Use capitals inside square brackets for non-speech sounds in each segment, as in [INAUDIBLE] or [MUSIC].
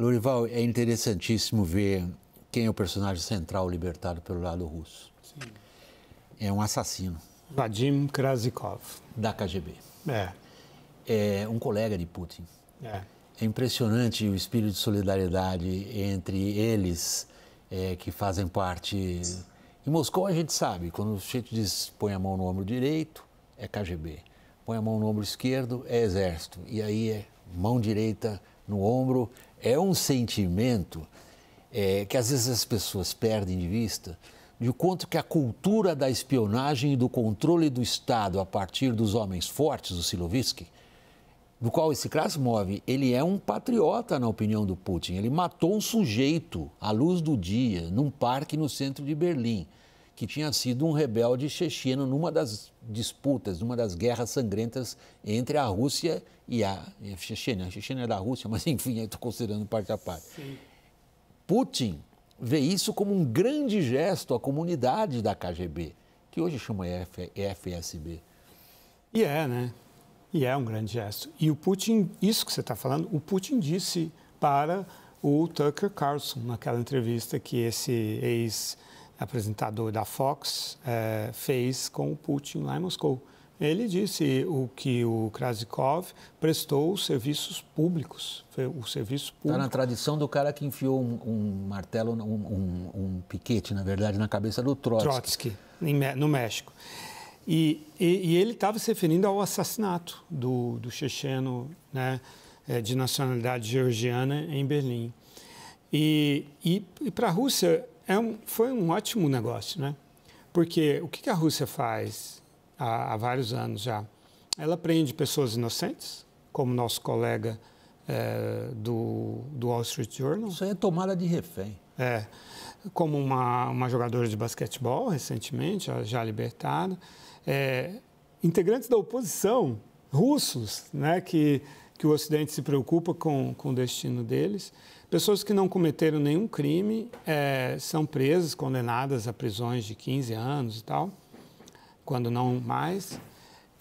Lurival é interessantíssimo ver quem é o personagem central libertado pelo lado russo. Sim. É um assassino. Vadim Krasikov. Da KGB. É. É um colega de Putin. É. É impressionante o espírito de solidariedade entre eles é, que fazem parte. Em Moscou a gente sabe, quando o chefe diz põe a mão no ombro direito, é KGB. Põe a mão no ombro esquerdo, é exército. E aí é mão direita, no ombro. É um sentimento é, que às vezes as pessoas perdem de vista de quanto que a cultura da espionagem e do controle do Estado a partir dos homens fortes, o Silovski, do qual esse Krasmov ele é um patriota na opinião do Putin. Ele matou um sujeito à luz do dia num parque no centro de Berlim que tinha sido um rebelde checheno numa das disputas, numa das guerras sangrentas entre a Rússia e a, e é a Chechênia. A né? Chechênia é da Rússia, [LAUGHS] mas enfim, eu estou considerando parte a parte. Sim. Putin vê isso como um grande gesto à comunidade da KGB, que hoje chama F, FSB. E é, né? E é um grande gesto. E o Putin, isso que você está falando, o Putin disse para o Tucker Carlson, naquela entrevista que esse ex- apresentador da Fox, é, fez com o Putin lá em Moscou. Ele disse o que o Krasikov prestou serviços públicos, o serviço tá público. Está na tradição do cara que enfiou um, um martelo, um, um, um, piquete, na verdade, na cabeça do Trotsky. Trotsky, no México. E, e, e ele estava se referindo ao assassinato do, do checheno né, é, de nacionalidade georgiana em Berlim. E, e, e para a Rússia, é um, foi um ótimo negócio, né? Porque o que a Rússia faz há, há vários anos já? Ela prende pessoas inocentes, como nosso colega é, do, do Wall Street Journal. Isso aí é tomada de refém. É, como uma, uma jogadora de basquetebol recentemente, já libertada. É, integrantes da oposição, russos, né, que que o Ocidente se preocupa com, com o destino deles. Pessoas que não cometeram nenhum crime é, são presas, condenadas a prisões de 15 anos e tal, quando não mais,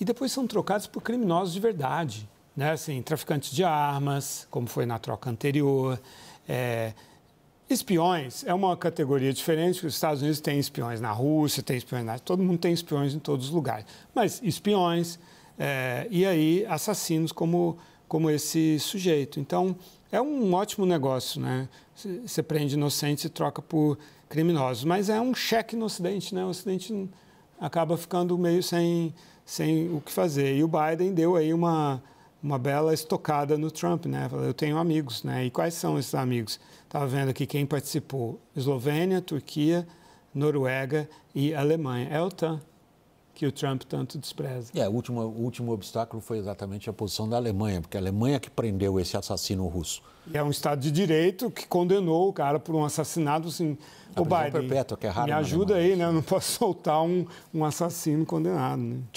e depois são trocados por criminosos de verdade, né? assim, traficantes de armas, como foi na troca anterior, é, Espiões é uma categoria diferente, porque os Estados Unidos têm espiões na Rússia, tem espiões na... Todo mundo tem espiões em todos os lugares. Mas espiões, é, e aí assassinos como como esse sujeito. Então, é um ótimo negócio, né? Você prende inocentes e troca por criminosos. Mas é um cheque no Ocidente, né? O Ocidente acaba ficando meio sem, sem o que fazer. E o Biden deu aí uma, uma bela estocada no Trump, né? Falou, eu tenho amigos, né? E quais são esses amigos? Estava vendo aqui quem participou. Eslovênia, Turquia, Noruega e Alemanha. É o TAN que o Trump tanto despreza. É, o último, o último obstáculo foi exatamente a posição da Alemanha, porque a Alemanha que prendeu esse assassino russo. E é um Estado de Direito que condenou o cara por um assassinato, assim, a o Biden, é perpétua, que é raro me ajuda Alemanha, aí, né? Eu não posso [LAUGHS] soltar um, um assassino condenado, né?